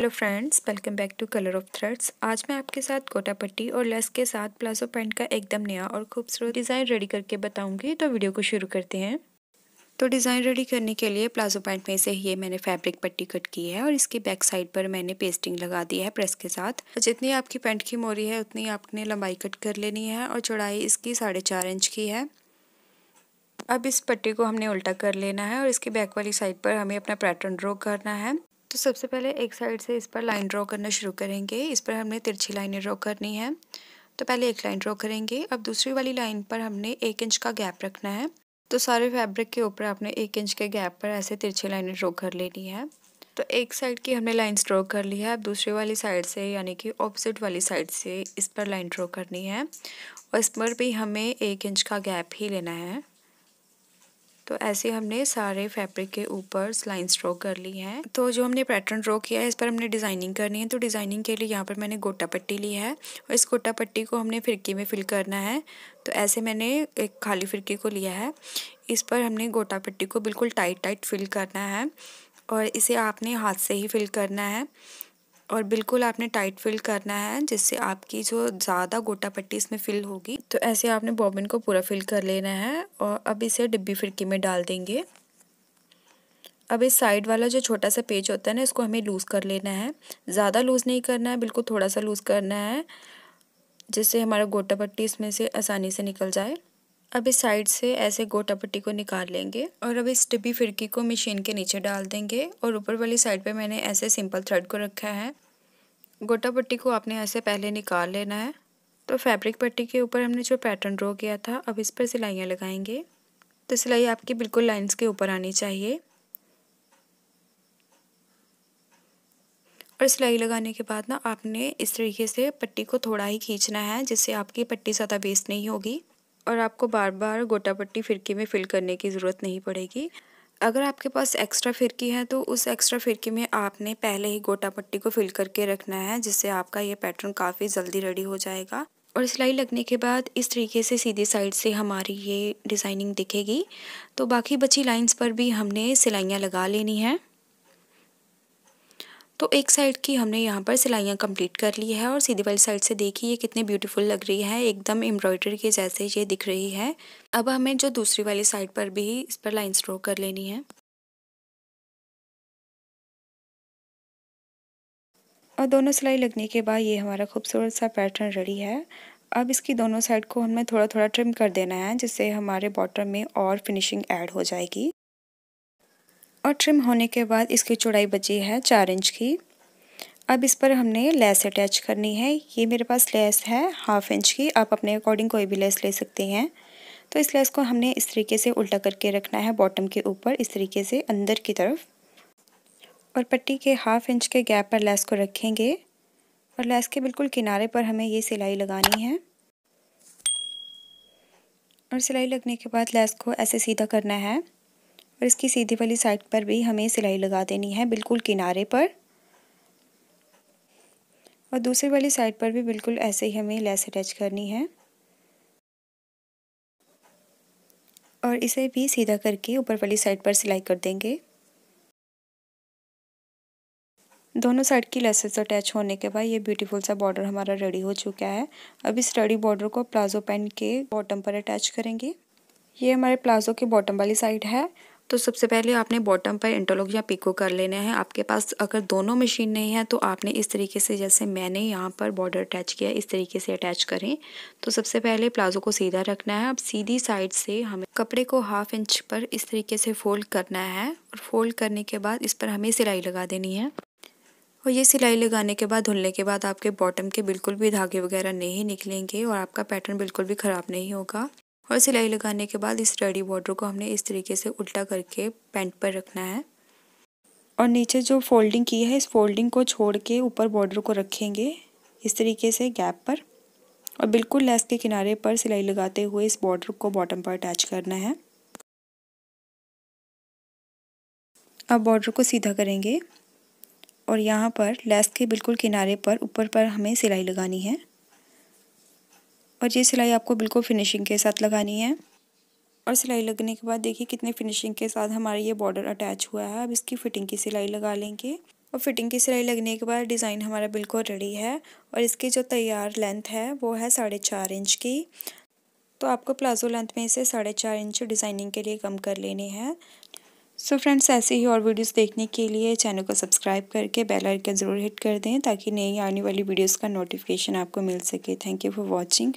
hello friends welcome back to colour of threads आज मैं आपके साथ गोटा पट्टी और लेस के साथ प्लाजो पैंट का एकदम नया और खूबसूरत डिज़ाइन रेडी करके बताऊंगी तो वीडियो को शुरू करते हैं तो डिज़ाइन रेडी करने के लिए प्लाजो पैंट में से ये मैंने फैब्रिक पट्टी कट की है और इसकी बैक साइड पर मैंने पेस्टिंग लगा दी है प्रेस के साथ जितनी आपकी पैंट की मोरी है उतनी आपने लंबाई कट कर लेनी है और चौड़ाई इसकी साढ़े चार इंच की है अब इस पट्टी को हमने उल्टा कर लेना है और इसकी बैक वाली साइड पर हमें अपना पैटर्न ड्रॉ करना है तो सबसे पहले एक साइड से इस पर लाइन ड्रॉ करना शुरू करेंगे इस पर हमने तिरछी लाइनें ड्रॉ करनी है तो पहले एक लाइन ड्रॉ करेंगे अब दूसरी वाली लाइन पर हमने एक इंच का गैप रखना है तो सारे फैब्रिक के ऊपर आपने एक इंच के गैप पर ऐसे तिरछी लाइनें ड्रॉ कर लेनी है तो एक साइड की हमने लाइन ड्रॉ कर ली है अब दूसरी वाली साइड से यानी कि ऑपोजिट वाली साइड से इस पर लाइन ड्रॉ करनी है और इस पर भी हमें एक इंच का गैप ही लेना है तो ऐसे हमने सारे फैब्रिक के ऊपर लाइन ड्रॉ कर ली है तो जो हमने पैटर्न ड्रॉ किया है इस पर हमने डिज़ाइनिंग करनी है तो डिज़ाइनिंग के लिए यहाँ पर मैंने गोटा पट्टी ली है और इस गोटा पट्टी को हमने फिरकी में फिल करना है तो ऐसे मैंने एक खाली फिरकी को लिया है इस पर हमने गोटा पट्टी को बिल्कुल टाइट टाइट फिल करना है और इसे आपने हाथ से ही फिल करना है और बिल्कुल आपने टाइट फिल करना है जिससे आपकी जो ज़्यादा गोटा पट्टी इसमें फिल होगी तो ऐसे आपने बॉबिन को पूरा फिल कर लेना है और अब इसे डिब्बी फिरकी में डाल देंगे अब इस साइड वाला जो छोटा सा पेज होता है ना इसको हमें लूज़ कर लेना है ज़्यादा लूज़ नहीं करना है बिल्कुल थोड़ा सा लूज़ करना है जिससे हमारा गोटा पट्टी इसमें से आसानी से निकल जाए अब इस साइड से ऐसे गोटा पट्टी को निकाल लेंगे और अब इस डिब्बी फिरकी को मशीन के नीचे डाल देंगे और ऊपर वाली साइड पे मैंने ऐसे सिंपल थ्रेड को रखा है गोटा पट्टी को आपने ऐसे पहले निकाल लेना है तो फैब्रिक पट्टी के ऊपर हमने जो पैटर्न ड्रॉ किया था अब इस पर सिलाइयाँ लगाएंगे तो सिलाई आपकी बिल्कुल लाइन्स के ऊपर आनी चाहिए और सिलाई लगाने के बाद ना आपने इस तरीके से पट्टी को थोड़ा ही खींचना है जिससे आपकी पट्टी ज़्यादा वेस्ट नहीं होगी और आपको बार बार गोटा पट्टी फिरकी में फिल करने की ज़रूरत नहीं पड़ेगी अगर आपके पास एक्स्ट्रा फिरकी है तो उस एक्स्ट्रा फिरकी में आपने पहले ही गोटा पट्टी को फिल करके रखना है जिससे आपका ये पैटर्न काफ़ी जल्दी रेडी हो जाएगा और सिलाई लगने के बाद इस तरीके से सीधी साइड से हमारी ये डिज़ाइनिंग दिखेगी तो बाकी बची लाइंस पर भी हमने सिलाइयाँ लगा लेनी हैं तो एक साइड की हमने यहाँ पर सिलाइयाँ कंप्लीट कर ली है और सीधी वाली साइड से देखिए ये कितनी ब्यूटीफुल लग रही है एकदम एम्ब्रॉयडरी के जैसे ये दिख रही है अब हमें जो दूसरी वाली साइड पर भी इस पर लाइन स्ट्रो कर लेनी है और दोनों सिलाई लगने के बाद ये हमारा खूबसूरत सा पैटर्न रेडी है अब इसकी दोनों साइड को हमें थोड़ा थोड़ा ट्रिम कर देना है जिससे हमारे बॉटम में और फिनिशिंग ऐड हो जाएगी और ट्रिम होने के बाद इसकी चौड़ाई बची है चार इंच की अब इस पर हमने लेस अटैच करनी है ये मेरे पास लेस है हाफ इंच की आप अपने अकॉर्डिंग कोई भी लेस ले सकते हैं तो इस लेस को हमने इस तरीके से उल्टा करके रखना है बॉटम के ऊपर इस तरीके से अंदर की तरफ और पट्टी के हाफ इंच के गैप पर लेस को रखेंगे और लेस के बिल्कुल किनारे पर हमें ये सिलाई लगानी है और सिलाई लगने के बाद लेस को ऐसे सीधा करना है और इसकी सीधी वाली साइड पर भी हमें सिलाई लगा देनी है बिल्कुल किनारे पर और दूसरी वाली साइड पर भी बिल्कुल ऐसे ही हमें लेस अटैच करनी है और इसे भी सीधा करके ऊपर वाली साइड पर सिलाई कर देंगे दोनों साइड की लेसेस अटैच होने के बाद ये ब्यूटीफुल सा बॉर्डर हमारा रेडी हो चुका है अब इस रेडी बॉर्डर को प्लाजो पैंट के बॉटम पर अटैच करेंगे ये हमारे प्लाजो के बॉटम वाली साइड है तो सबसे पहले आपने बॉटम पर इंटरलॉक या पिको कर लेने हैं आपके पास अगर दोनों मशीन नहीं है तो आपने इस तरीके से जैसे मैंने यहाँ पर बॉर्डर अटैच किया इस तरीके से अटैच करें तो सबसे पहले प्लाजो को सीधा रखना है अब सीधी साइड से हमें कपड़े को हाफ इंच पर इस तरीके से फोल्ड करना है और फोल्ड करने के बाद इस पर हमें सिलाई लगा देनी है और ये सिलाई लगाने के बाद धुलने के बाद आपके बॉटम के बिल्कुल भी धागे वगैरह नहीं निकलेंगे और आपका पैटर्न बिल्कुल भी ख़राब नहीं होगा और सिलाई लगाने के बाद इस रेडी बॉर्डर को हमने इस तरीके से उल्टा करके पैंट पर रखना है और नीचे जो फोल्डिंग की है इस फोल्डिंग को छोड़ के ऊपर बॉर्डर को रखेंगे इस तरीके से गैप पर और बिल्कुल लेस के किनारे पर सिलाई लगाते हुए इस बॉर्डर को बॉटम पर अटैच करना है अब बॉर्डर को सीधा करेंगे और यहाँ पर लेस के बिल्कुल किनारे पर ऊपर पर हमें सिलाई लगानी है और ये सिलाई आपको बिल्कुल फिनिशिंग के साथ लगानी है और सिलाई लगने के बाद देखिए कितने फिनिशिंग के साथ हमारा ये बॉर्डर अटैच हुआ है अब इसकी फिटिंग की सिलाई लगा लेंगे और फिटिंग की सिलाई लगने के बाद डिज़ाइन हमारा बिल्कुल रेडी है और इसकी जो तैयार लेंथ है वो है साढ़े चार इंच की तो आपको प्लाजो लेंथ में इसे साढ़े चार इंच डिज़ाइनिंग के लिए कम कर लेने हैं सो फ्रेंड्स ऐसे ही और वीडियोस देखने के लिए चैनल को सब्सक्राइब करके बेल आइकन ज़रूर हिट कर दें ताकि नई आने वाली वीडियोज़ का नोटिफिकेशन आपको मिल सके थैंक यू फॉर वॉचिंग